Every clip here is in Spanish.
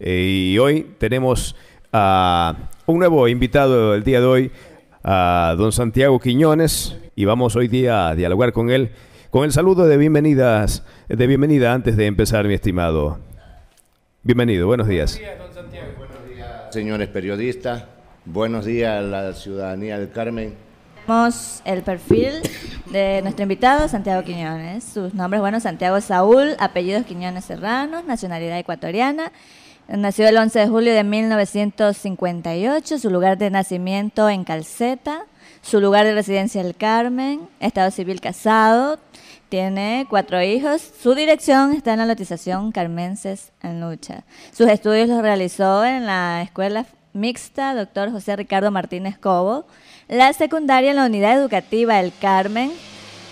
Eh, y hoy tenemos a un nuevo invitado el día de hoy, a don Santiago Quiñones, y vamos hoy día a dialogar con él. Con el saludo de bienvenidas, de bienvenida antes de empezar, mi estimado. Bienvenido, buenos días. Buenos días, don Santiago. Buenos días, señores periodistas. Buenos días a la ciudadanía del Carmen. Tenemos el perfil de nuestro invitado, Santiago Quiñones. Sus nombres, bueno, Santiago Saúl, apellidos Quiñones Serranos, nacionalidad ecuatoriana Nació el 11 de julio de 1958, su lugar de nacimiento en Calceta, su lugar de residencia El Carmen, estado civil casado, tiene cuatro hijos, su dirección está en la lotización Carmenses en Lucha. Sus estudios los realizó en la escuela mixta Dr. José Ricardo Martínez Cobo, la secundaria en la unidad educativa El Carmen,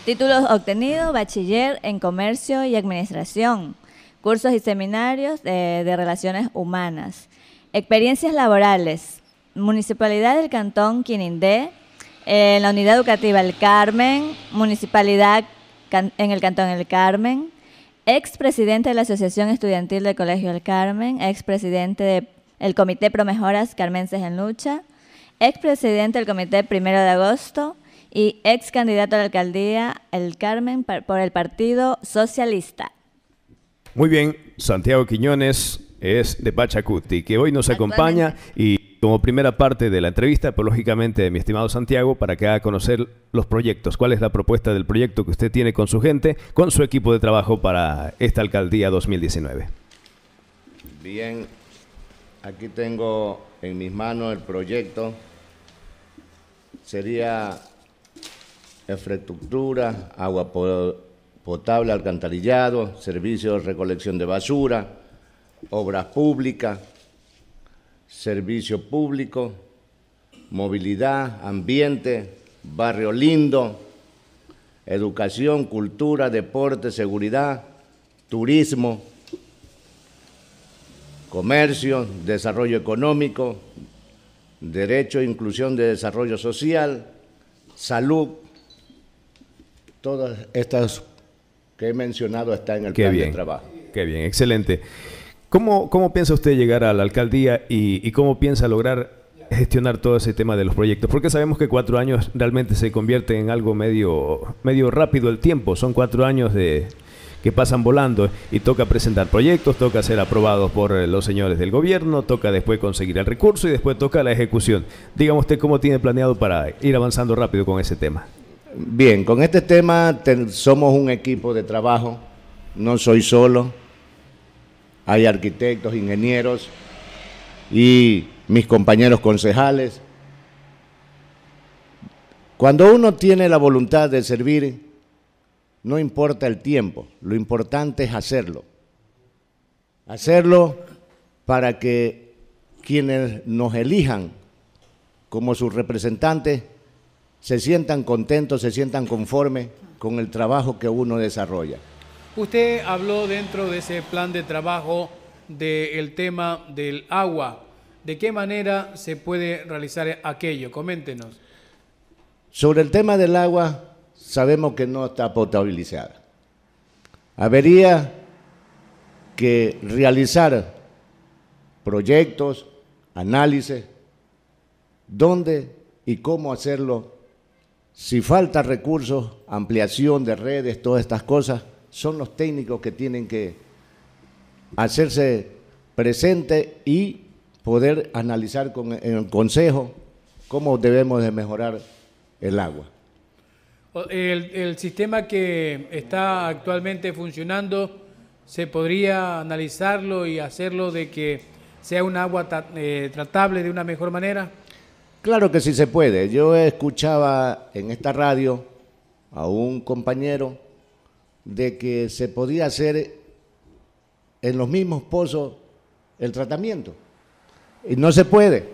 títulos obtenidos, bachiller en comercio y administración cursos y seminarios de, relaciones humanas. Experiencias laborales, Municipalidad del Cantón Quinindé, eh, la Unidad Educativa El Carmen, Municipalidad en el Cantón El Carmen, ex expresidente de la Asociación Estudiantil del Colegio El Carmen, expresidente del Comité Promejoras Carmenses en Lucha, expresidente del Comité Primero de Agosto y ex candidato a la alcaldía El Carmen por el Partido Socialista. Muy bien, Santiago Quiñones es de Pachacuti, que hoy nos acompaña y como primera parte de la entrevista, por pues, lógicamente, mi estimado Santiago, para que haga conocer los proyectos, cuál es la propuesta del proyecto que usted tiene con su gente, con su equipo de trabajo para esta alcaldía 2019. Bien, aquí tengo en mis manos el proyecto. Sería infraestructura, agua potable, alcantarillado, servicios de recolección de basura, obras públicas, servicio público, movilidad, ambiente, barrio lindo, educación, cultura, deporte, seguridad, turismo, comercio, desarrollo económico, derecho e inclusión de desarrollo social, salud, todas estas que he mencionado está en el plan de trabajo. Qué bien, excelente. ¿Cómo, ¿Cómo, piensa usted llegar a la alcaldía y, cómo piensa lograr gestionar todo ese tema de los proyectos? Porque sabemos que cuatro años realmente se convierte en algo medio, medio rápido el tiempo. Son cuatro años de que pasan volando y toca presentar proyectos, toca ser aprobados por eh, los señores del gobierno, toca después conseguir el recurso y después toca la ejecución. Dígame usted cómo tiene planeado para ir avanzando rápido con ese tema. Bien, con este tema somos un equipo de trabajo, no soy solo, hay arquitectos, ingenieros y mis compañeros concejales. Cuando uno tiene la voluntad de servir, no importa el tiempo, lo importante es hacerlo. Hacerlo para que quienes nos elijan como sus representantes se sientan contentos, se sientan conformes con el trabajo que uno desarrolla. Usted habló dentro de ese plan de trabajo del tema del agua. ¿De qué manera se puede realizar aquello? Coméntenos. Sobre el tema del agua, sabemos que no está potabilizada. Habría que realizar proyectos, análisis, dónde y cómo hacerlo si falta recursos, ampliación de redes, todas estas cosas, son los técnicos que tienen que hacerse presente y poder analizar con el Consejo cómo debemos de mejorar el agua. El, sistema que está actualmente funcionando, ¿se podría analizarlo y hacerlo de que sea un agua eh, tratable de una mejor manera? Claro que sí se puede. Yo escuchaba en esta radio a un compañero de que se podía hacer en los mismos pozos el tratamiento. Y no se puede.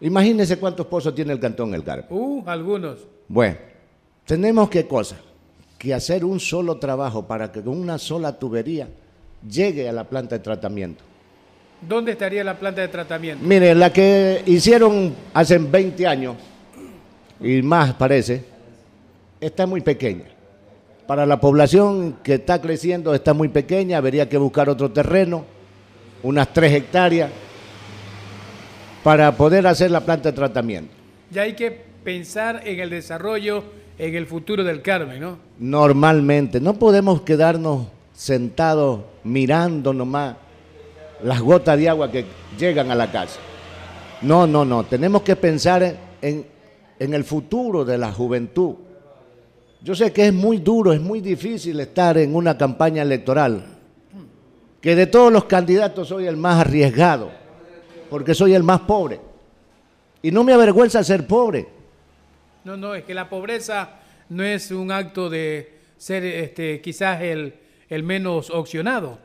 imagínese cuántos pozos tiene el Cantón El Carmen. Uh, algunos. Bueno, tenemos qué cosa, que hacer un solo trabajo para que con una sola tubería llegue a la planta de tratamiento. ¿Dónde estaría la planta de tratamiento? Mire, la que hicieron hace 20 años y más parece, está muy pequeña. Para la población que está creciendo está muy pequeña, habría que buscar otro terreno, unas 3 hectáreas, para poder hacer la planta de tratamiento. Y hay que pensar en el desarrollo, en el futuro del Carmen, ¿no? Normalmente, no podemos quedarnos sentados mirando nomás las gotas de agua que llegan a la casa. No, no, no. Tenemos que pensar en, el futuro de la juventud. Yo sé que es muy duro, es muy difícil estar en una campaña electoral, que de todos los candidatos soy el más arriesgado, porque soy el más pobre. Y no me avergüenza ser pobre. No, no, es que la pobreza no es un acto de ser este, quizás el, el menos opcionado.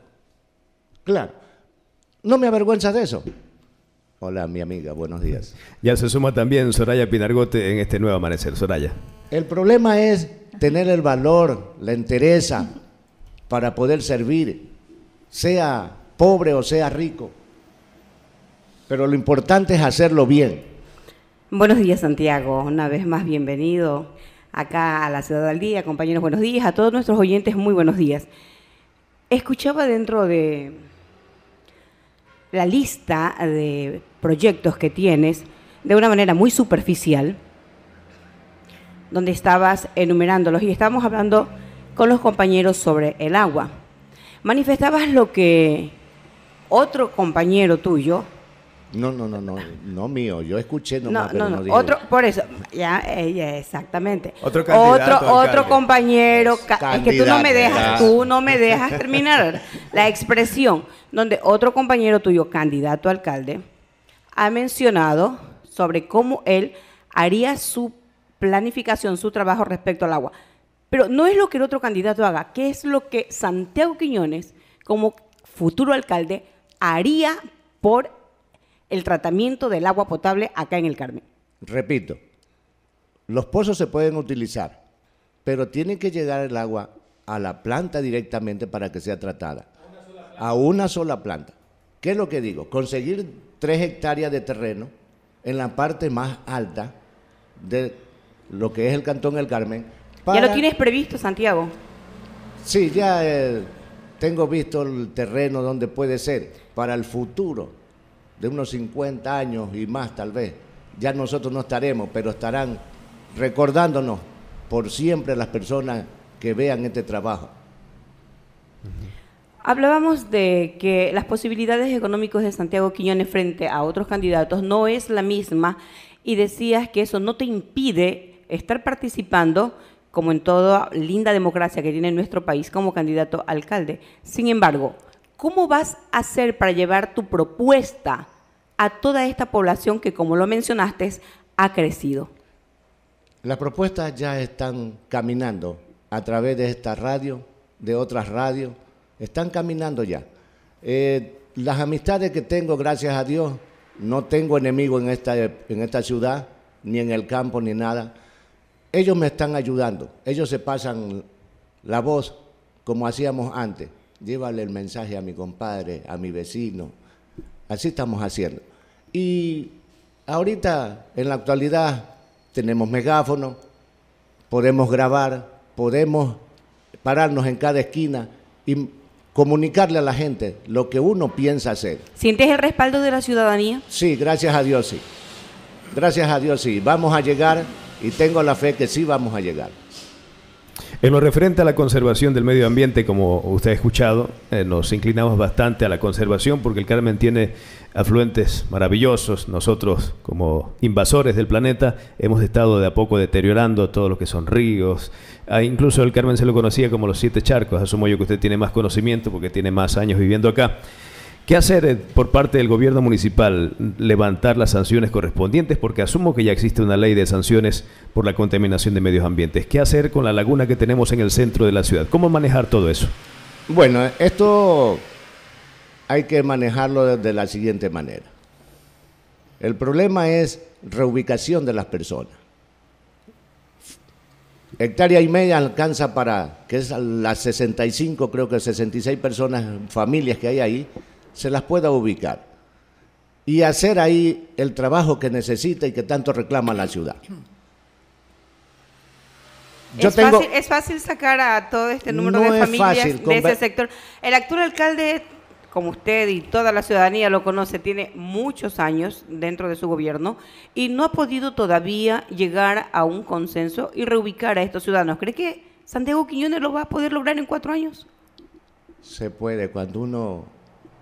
Claro. No me avergüenzas de eso. Hola, mi amiga, buenos días. Ya se suma también Soraya Pinargote en este nuevo amanecer. Soraya. El problema es tener el valor, la entereza para poder servir, sea pobre o sea rico. Pero lo importante es hacerlo bien. Buenos días, Santiago. Una vez más, bienvenido acá a la Ciudad del Día. Compañeros, buenos días. A todos nuestros oyentes, muy buenos días. Escuchaba dentro de la lista de proyectos que tienes de una manera muy superficial, donde estabas enumerándolos y estábamos hablando con los compañeros sobre el agua. Manifestabas lo que otro compañero tuyo no, no, no, no, no mío. Yo escuché no, no, no, no Otro, por eso, ya, eh, exactamente. Otro otro, compañero, que tú no me dejas, tú no me dejas terminar la expresión donde otro compañero tuyo, candidato a alcalde, ha mencionado sobre cómo él haría su planificación, su trabajo respecto al agua. Pero no es lo que el otro candidato haga, que es lo que Santiago Quiñones, como futuro alcalde, haría por el tratamiento del agua potable acá en el Carmen. Repito, los pozos se pueden utilizar, pero tienen que llegar el agua a la planta directamente para que sea tratada a una sola planta. ¿Qué es lo que digo? Conseguir tres hectáreas de terreno en la parte más alta de lo que es el Cantón El Carmen. ¿Ya lo tienes previsto, Santiago? Sí, ya eh, tengo visto el terreno donde puede ser para el futuro, de unos 50 años y más tal vez. Ya nosotros no estaremos, pero estarán recordándonos por siempre las personas que vean este trabajo. Hablábamos de que las posibilidades económicas de Santiago Quiñones frente a otros candidatos no es la misma y decías que eso no te impide estar participando, como en toda linda democracia que tiene nuestro país, como candidato alcalde. Sin embargo, ¿cómo vas a hacer para llevar tu propuesta a toda esta población que, como lo mencionaste, ha crecido? Las propuestas ya están caminando a través de esta radio, de otras radios están caminando ya. Eh, las amistades que tengo, gracias a Dios, no tengo enemigo en esta, en esta ciudad, ni en el campo, ni nada. Ellos me están ayudando, ellos se pasan la voz como hacíamos antes. Llévale el mensaje a mi compadre, a mi vecino. Así estamos haciendo. Y ahorita, en la actualidad, tenemos megáfono, podemos grabar, podemos pararnos en cada esquina y comunicarle a la gente lo que uno piensa hacer. ¿Sientes el respaldo de la ciudadanía? Sí, gracias a Dios sí. Gracias a Dios sí. Vamos a llegar y tengo la fe que sí vamos a llegar. En lo referente a la conservación del medio ambiente, como usted ha escuchado, eh, nos inclinamos bastante a la conservación porque el Carmen tiene afluentes maravillosos. Nosotros, como invasores del planeta, hemos estado de a poco deteriorando todo lo que son ríos. Ah, incluso el Carmen se lo conocía como los siete charcos. Asumo yo que usted tiene más conocimiento porque tiene más años viviendo acá. ¿Qué hacer eh, por parte del gobierno municipal? Levantar las sanciones correspondientes porque asumo que ya existe una ley de sanciones por la contaminación de medios ambientes. ¿Qué hacer con la laguna que tenemos en el centro de la ciudad? ¿Cómo manejar todo eso? Bueno, esto hay que manejarlo de la siguiente manera. El problema es reubicación de las personas. Hectárea y media alcanza para, que es las 65, creo que 66 personas, familias que hay ahí, se las pueda ubicar y hacer ahí el trabajo que necesita y que tanto reclama la ciudad. es, fácil, es fácil sacar a todo este número de familias de ese sector. El actual alcalde como usted y toda la ciudadanía lo conoce, tiene muchos años dentro de su gobierno y no ha podido todavía llegar a un consenso y reubicar a estos ciudadanos. ¿Cree que Santiago Quiñones lo va a poder lograr en cuatro años? Se puede, cuando uno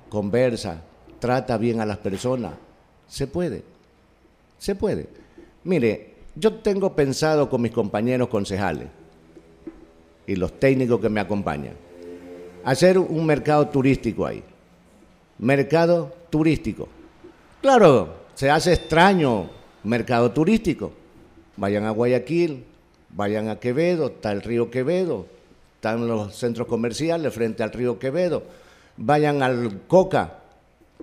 conversa, trata bien a las personas, se puede, se puede. Mire, yo tengo pensado con mis compañeros concejales y los técnicos que me acompañan hacer un mercado turístico ahí mercado turístico. Claro, se hace extraño mercado turístico. Vayan a Guayaquil, vayan a Quevedo, está el río Quevedo, están los centros comerciales frente al río Quevedo, vayan al Coca,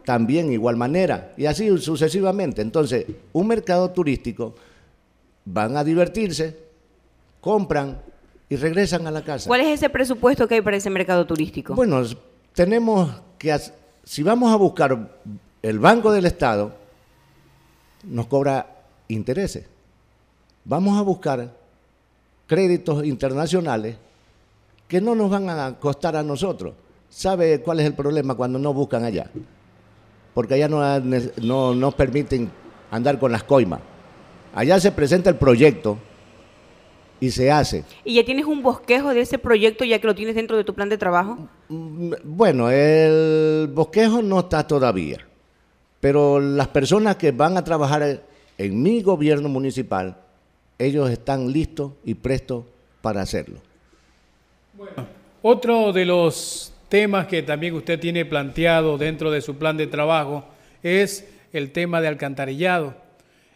también igual manera, y así sucesivamente. Entonces, un mercado turístico, van a divertirse, compran y regresan a la casa. ¿Cuál es ese presupuesto que hay para ese mercado turístico? Bueno, tenemos que si vamos a buscar el Banco del Estado, nos cobra intereses. Vamos a buscar créditos internacionales que no nos van a costar a nosotros. ¿Sabe cuál es el problema cuando no buscan allá? Porque allá no, nos permiten andar con las coimas. Allá se presenta el proyecto, y se hace. ¿Y ya tienes un bosquejo de ese proyecto ya que lo tienes dentro de tu plan de trabajo? Mm, bueno, el bosquejo no está todavía, pero las personas que van a trabajar en mi gobierno municipal, ellos están listos y prestos para hacerlo. Bueno, otro de los temas que también usted tiene planteado dentro de su plan de trabajo es el tema de alcantarillado.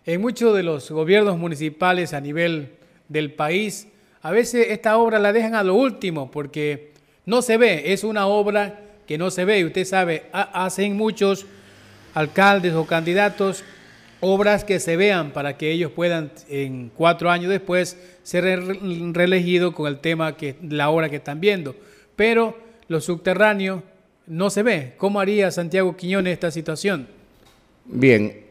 En muchos de los gobiernos municipales a nivel del país. A veces esta obra la dejan a lo último porque no se ve, es una obra que no se ve. Y usted sabe, hacen muchos alcaldes o candidatos obras que se vean para que ellos puedan en cuatro años después ser reelegidos con el tema que la obra que están viendo. Pero los subterráneos no se ve. ¿Cómo haría Santiago Quiñones esta situación? Bien,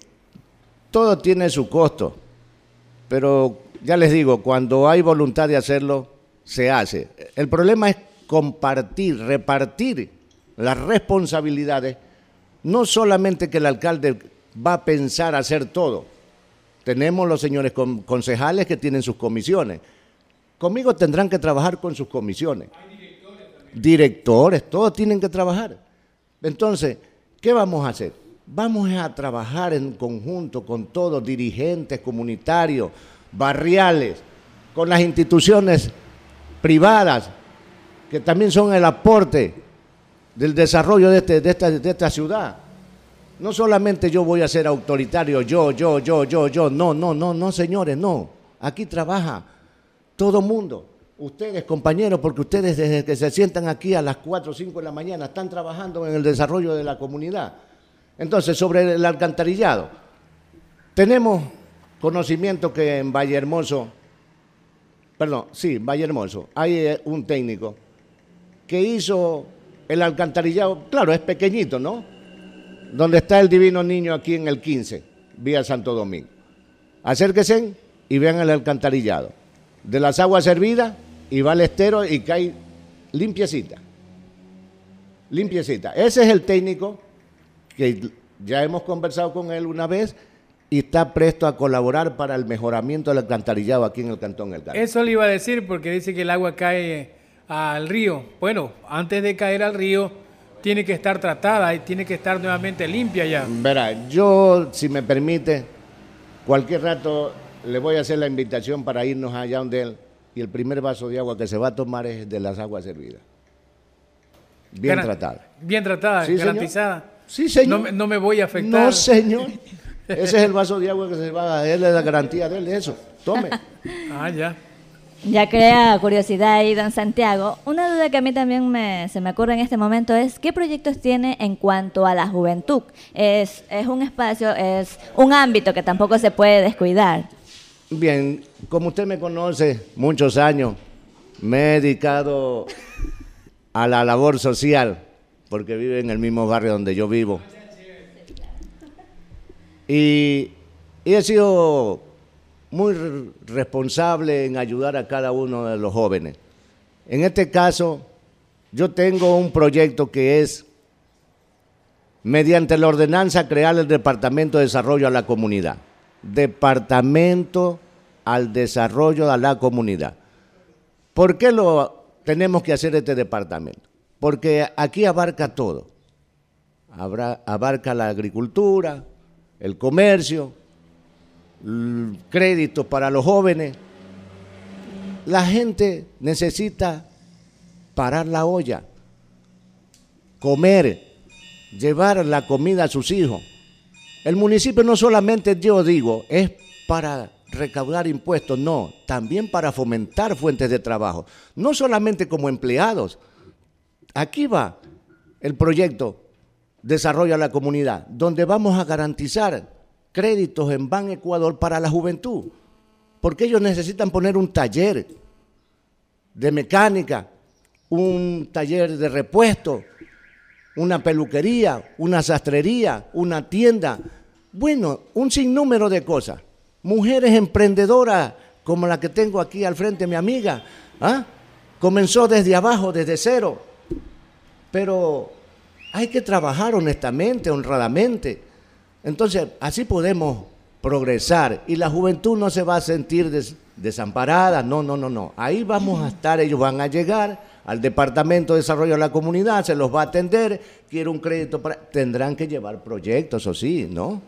todo tiene su costo, pero ya les digo, cuando hay voluntad de hacerlo, se hace. El problema es compartir, repartir las responsabilidades, no solamente que el alcalde va a pensar hacer todo. Tenemos los señores concejales que tienen sus comisiones. Conmigo tendrán que trabajar con sus comisiones. Hay directores, directores, todos tienen que trabajar. Entonces, ¿qué vamos a hacer? Vamos a trabajar en conjunto con todos, dirigentes comunitarios, barriales, con las instituciones privadas, que también son el aporte del desarrollo este, de, esta, ciudad. No solamente yo voy a ser autoritario, yo, yo, yo, yo, yo, no, no, no, no, señores, no. Aquí trabaja todo mundo, ustedes compañeros, porque ustedes desde que se sientan aquí a las 4 o 5 de la mañana están trabajando en el desarrollo de la comunidad. Entonces, sobre el alcantarillado, tenemos Conocimiento que en Valle Hermoso, perdón, sí, Valle Hermoso, hay eh, un técnico que hizo el alcantarillado, claro, es pequeñito, ¿no? Donde está el divino niño aquí en el 15, vía Santo Domingo. Acérquense y vean el alcantarillado. De las aguas servidas y va al estero y cae limpiecita. Limpiecita. Ese es el técnico que ya hemos conversado con él una vez y está presto a colaborar para el mejoramiento del alcantarillado aquí en el Cantón El Carmen. Eso le iba a decir porque dice que el agua cae eh, al río. Bueno, antes de caer al río tiene que estar tratada y tiene que estar nuevamente limpia ya. Verá, yo, si me permite, cualquier rato le voy a hacer la invitación para irnos allá donde él y el primer vaso de agua que se va a tomar es de las aguas servidas. Bien tratada. Bien tratada, garantizada. Sí, señor. No, no, me voy a afectar. No, señor. Ese es el vaso de agua que se va a él, es la garantía de él, eso. Tome. Ah, ya. Ya crea curiosidad ahí, don Santiago. Una duda que a mí también se me ocurre en este momento es qué proyectos tiene en cuanto a la juventud. Es, es un espacio, es un ámbito que tampoco se puede descuidar. Bien, como usted me conoce muchos años, me he dedicado a la labor social, porque vive en el mismo barrio donde yo vivo. Y he sido muy responsable en ayudar a cada uno de los jóvenes. En este caso, yo tengo un proyecto que es, mediante la ordenanza, crear el Departamento de Desarrollo a la Comunidad. Departamento al Desarrollo a la Comunidad. ¿Por qué lo tenemos que hacer este departamento? Porque aquí abarca todo. abarca la agricultura, el comercio, créditos para los jóvenes. La gente necesita parar la olla, comer, llevar la comida a sus hijos. El municipio no solamente, yo digo, es para recaudar impuestos, no, también para fomentar fuentes de trabajo, no solamente como empleados. Aquí va el proyecto desarrolla la comunidad, donde vamos a garantizar créditos en Ban Ecuador para la juventud, porque ellos necesitan poner un taller de mecánica, un taller de repuesto, una peluquería, una sastrería, una tienda, bueno, un sinnúmero de cosas. Mujeres emprendedoras como la que tengo aquí al frente, mi amiga, ¿ah? comenzó desde abajo, desde cero, pero hay que trabajar honestamente, honradamente. Entonces, así podemos progresar y la juventud no se va a sentir desamparada, no, no, no, no. Ahí vamos a estar, ellos van a llegar al Departamento de Desarrollo de la Comunidad, se los va a atender, quiere un crédito, tendrán que llevar proyectos, o sí, ¿no?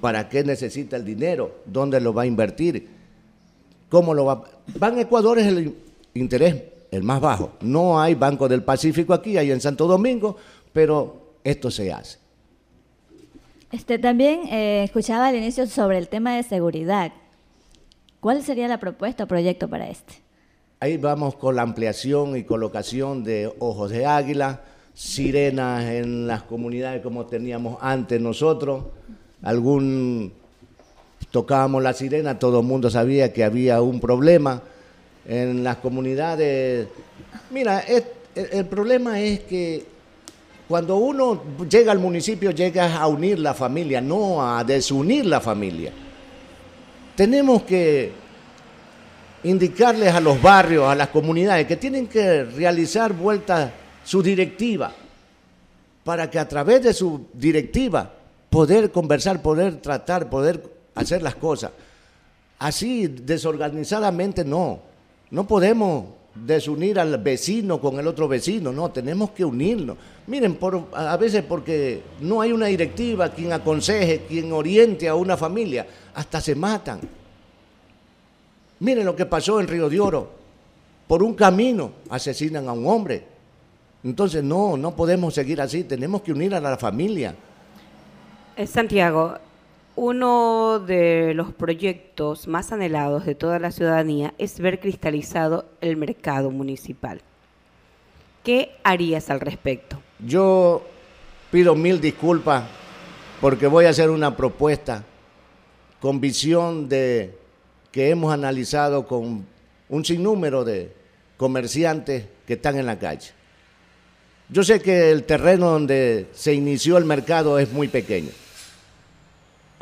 ¿Para qué necesita el dinero? ¿Dónde lo va a invertir? ¿Cómo lo va? Ban Ecuador es el interés el más bajo. No hay Banco del Pacífico aquí, hay en Santo Domingo, pero esto se hace. Este, también eh, escuchaba al inicio sobre el tema de seguridad. ¿Cuál sería la propuesta o proyecto para este? Ahí vamos con la ampliación y colocación de ojos de águila, sirenas en las comunidades como teníamos antes nosotros, algún tocábamos la sirena, todo el mundo sabía que había un problema en las comunidades. Mira, el, problema es que cuando uno llega al municipio, llega a unir la familia, no a desunir la familia. Tenemos que indicarles a los barrios, a las comunidades, que tienen que realizar vueltas su directiva, para que a través de su directiva poder conversar, poder tratar, poder hacer las cosas. Así, desorganizadamente, no. No podemos desunir al vecino con el otro vecino, no, tenemos que unirnos. Miren, a veces porque no hay una directiva, quien aconseje, quien oriente a una familia, hasta se matan. Miren lo que pasó en Río de Oro, por un camino asesinan a un hombre. Entonces no, no podemos seguir así, tenemos que unir a la familia. Eh, Santiago, uno de los proyectos más anhelados de toda la ciudadanía es ver cristalizado el mercado municipal. ¿Qué harías al respecto? Yo pido mil disculpas porque voy a hacer una propuesta con visión de que hemos analizado con un sinnúmero de comerciantes que están en la calle. Yo sé que el terreno donde se inició el mercado es muy pequeño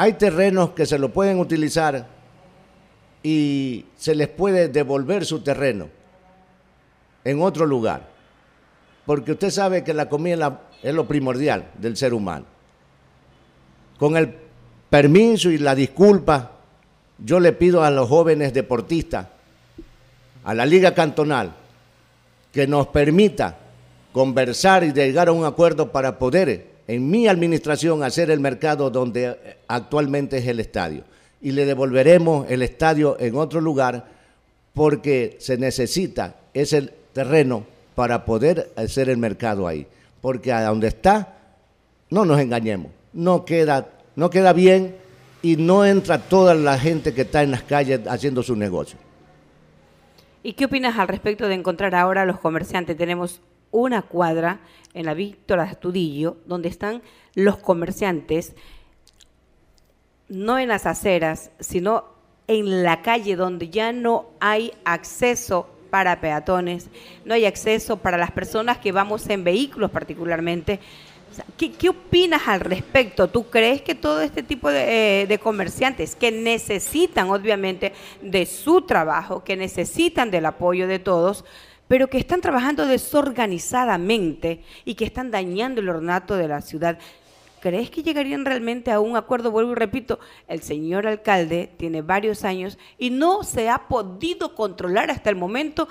hay terrenos que se lo pueden utilizar y se les puede devolver su terreno en otro lugar. Porque usted sabe que la comida es lo primordial del ser humano. Con el permiso y la disculpa, yo le pido a los jóvenes deportistas, a la Liga Cantonal, que nos permita conversar y llegar a un acuerdo para poder en mi administración hacer el mercado donde eh, actualmente es el estadio. Y le devolveremos el estadio en otro lugar porque se necesita ese terreno para poder hacer el mercado ahí. Porque a donde está, no nos engañemos, no queda, no queda bien y no entra toda la gente que está en las calles haciendo su negocio. ¿Y qué opinas al respecto de encontrar ahora a los comerciantes? Tenemos una cuadra en la Víctor Astudillo, donde están los comerciantes, no en las aceras, sino en la calle donde ya no hay acceso para peatones, no hay acceso para las personas que vamos en vehículos particularmente. ¿qué, opinas al respecto? ¿Tú crees que todo este tipo eh, de, comerciantes que necesitan obviamente de su trabajo, que necesitan del apoyo de todos, pero que están trabajando desorganizadamente y que están dañando el ornato de la ciudad. ¿Crees que llegarían realmente a un acuerdo? Vuelvo y repito, el señor alcalde tiene varios años y no se ha podido controlar hasta el momento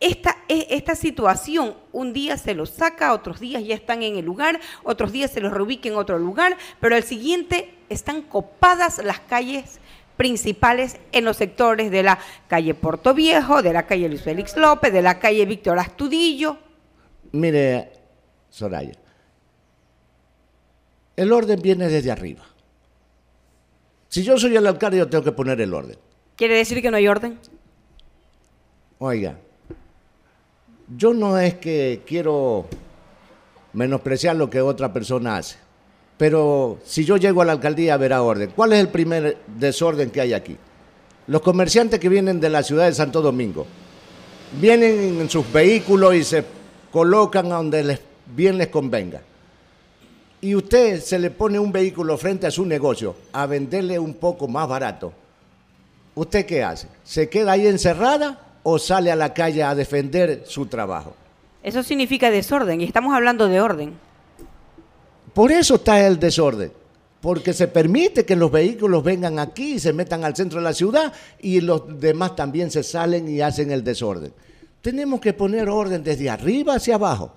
esta, e, esta situación. Un día se los saca, otros días ya están en el lugar, otros días se los reubica en otro lugar, pero al siguiente están copadas las calles principales en los sectores de la calle Puerto Viejo, de la calle Luis Félix López, de la calle Víctor Astudillo. Mire, Soraya, el orden viene desde arriba. Si yo soy el alcalde, yo tengo que poner el orden. ¿Quiere decir que no hay orden? Oiga, yo no es que quiero menospreciar lo que otra persona hace. Pero si yo llego a la alcaldía verá orden. ¿Cuál es el primer desorden que hay aquí? Los comerciantes que vienen de la ciudad de Santo Domingo vienen en sus vehículos y se colocan a donde les, bien les convenga. Y usted se le pone un vehículo frente a su negocio a venderle un poco más barato. ¿Usted qué hace? ¿Se queda ahí encerrada o sale a la calle a defender su trabajo? Eso significa desorden y estamos hablando de orden. Por eso está el desorden. Porque se permite que los vehículos vengan aquí y se metan al centro de la ciudad y los demás también se salen y hacen el desorden. Tenemos que poner orden desde arriba hacia abajo.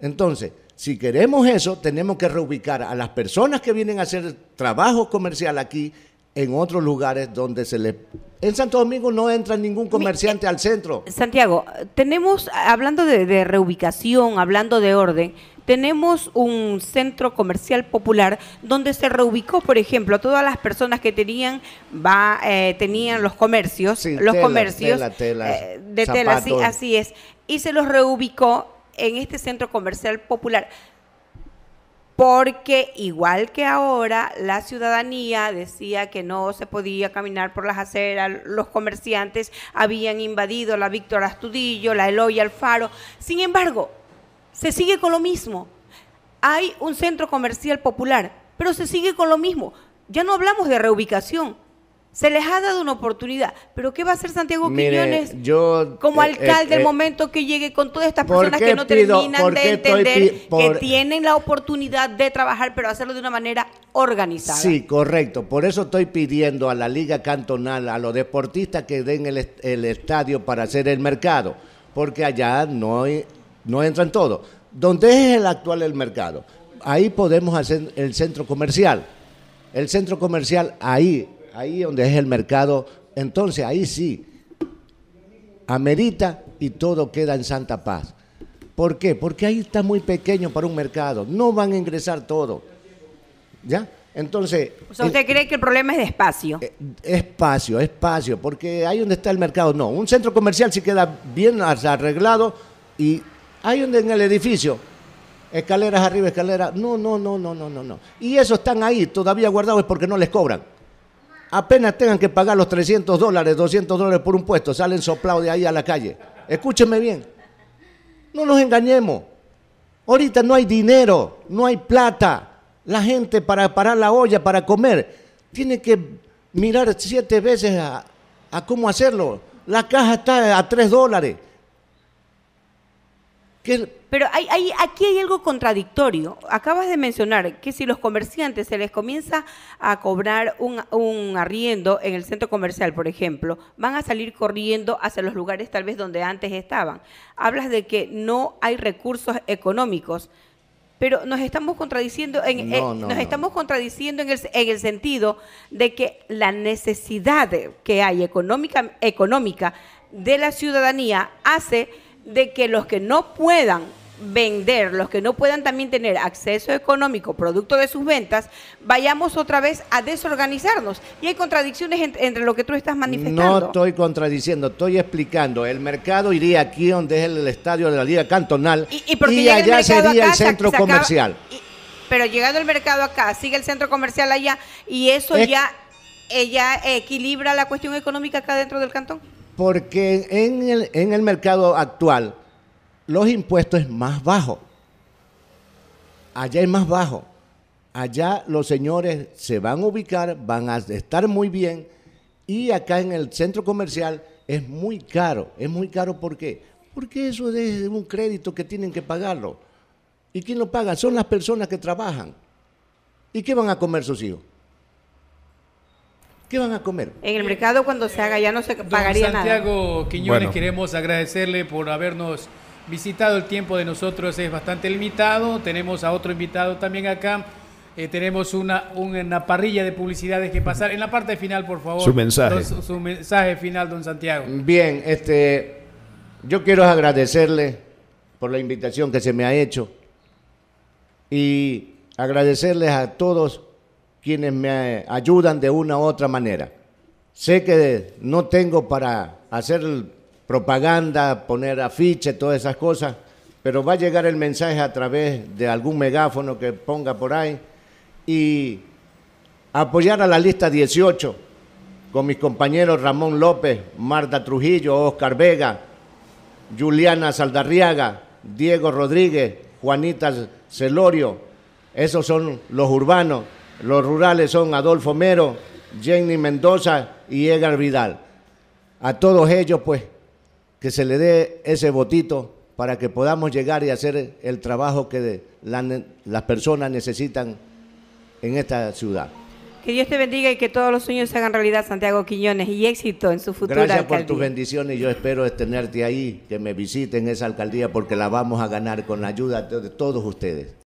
Entonces, si queremos eso, tenemos que reubicar a las personas que vienen a hacer trabajo comercial aquí en otros lugares donde se les... En Santo Domingo no entra ningún comerciante al centro. Santiago, tenemos, hablando de, reubicación, hablando de orden, tenemos un centro comercial popular donde se reubicó, por ejemplo, todas las personas que tenían eh, tenían los comercios, los comercios eh, de tela, así, así es, y se los reubicó en este centro comercial popular porque igual que ahora la ciudadanía decía que no se podía caminar por las aceras, los comerciantes habían invadido la Víctor Astudillo, la Eloy Alfaro. Sin embargo, se sigue con lo mismo. Hay un centro comercial popular, pero se sigue con lo mismo. Ya no hablamos de reubicación. Se les ha dado una oportunidad, pero ¿qué va a hacer Santiago Piñones como eh, alcalde el eh, eh, momento que llegue con todas estas personas que no terminan de entender que tienen la oportunidad de trabajar, pero hacerlo de una manera organizada? Sí, correcto. Por eso estoy pidiendo a la Liga Cantonal, a los deportistas que den el, el estadio para hacer el mercado, porque allá no hay no entra en todo. Donde es el actual el mercado, ahí podemos hacer el centro comercial. El centro comercial ahí, ahí donde es el mercado, entonces ahí sí, amerita y todo queda en Santa Paz. ¿Por qué? Porque ahí está muy pequeño para un mercado, no van a ingresar todo. ¿Ya? Entonces. ¿usted eh, cree que el problema es de espacio? Eh, espacio, espacio, porque ahí donde está el mercado, no. Un centro comercial sí queda bien arreglado y hay un, en el edificio, escaleras arriba, escaleras. No, no, no, no, no, no, no. Y esos están ahí todavía guardados porque no les cobran. Apenas tengan que pagar los 300 dólares, 200 dólares por un puesto, salen soplados de ahí a la calle. Escúcheme bien. No nos engañemos. Ahorita no hay dinero, no hay plata. La gente para parar la olla, para comer, tiene que mirar siete veces a, cómo hacerlo. La caja está a tres dólares. Pero hay, aquí hay algo contradictorio. Acabas de mencionar que si los comerciantes se les comienza a cobrar un, arriendo en el centro comercial, por ejemplo, van a salir corriendo hacia los lugares tal vez donde antes estaban. Hablas de que no hay recursos económicos, pero nos estamos contradiciendo en, eh, nos estamos contradiciendo en el, sentido de que la necesidad que hay económica, económica de la ciudadanía hace de que los que no puedan vender, los que no puedan también tener acceso económico producto de sus ventas, vayamos otra vez a desorganizarnos. Y hay contradicciones entre, lo que tú estás manifestando. No estoy contradiciendo, estoy explicando. El mercado iría aquí donde es el, estadio de la Liga Cantonal y, allá sería el centro comercial. pero llegando el mercado acá, sigue el centro comercial allá y eso eh, ya equilibra la cuestión económica acá dentro del cantón. Porque en el, en el mercado actual los impuestos es más bajo. Allá es más bajo. Allá los señores se van a ubicar, van a estar muy bien y acá en el centro comercial es muy caro. Es muy caro ¿por qué? Porque eso es un crédito que tienen que pagarlo. ¿Y quién lo paga? Son las personas que trabajan. ¿Y qué van a comer sus hijos? ¿Qué van a comer? En el mercado cuando se haga ya no se pagaría Don Santiago Quiñones, queremos agradecerle por habernos visitado. El tiempo de nosotros es bastante limitado. Tenemos a otro invitado también acá. Eh, tenemos una, una parrilla de publicidades que pasar. En la parte final, por favor. Su mensaje. su, mensaje final, don Santiago. Bien, este, yo quiero agradecerle por la invitación que se me ha hecho y agradecerles a todos quienes me eh, ayudan de una u otra manera. Sé que no tengo para hacer propaganda, poner afiche, todas esas cosas, pero va a llegar el mensaje a través de algún megáfono que ponga por ahí y apoyar a la lista 18 con mis compañeros Ramón López, Marta Trujillo, Oscar Vega, Juliana Saldarriaga, Diego Rodríguez, Juanita Celorio, esos son los urbanos los rurales son Adolfo Mero, Jenny Mendoza y Edgar Vidal. A todos ellos, pues, que se le dé ese votito para que podamos llegar y hacer el trabajo que las personas necesitan en esta ciudad. Que Dios te bendiga y que todos los sueños se hagan realidad, Santiago Quiñones, y éxito en su futuro. Gracias por tus bendiciones y yo espero tenerte ahí, que me visiten esa alcaldía porque la vamos a ganar con la ayuda de todos ustedes.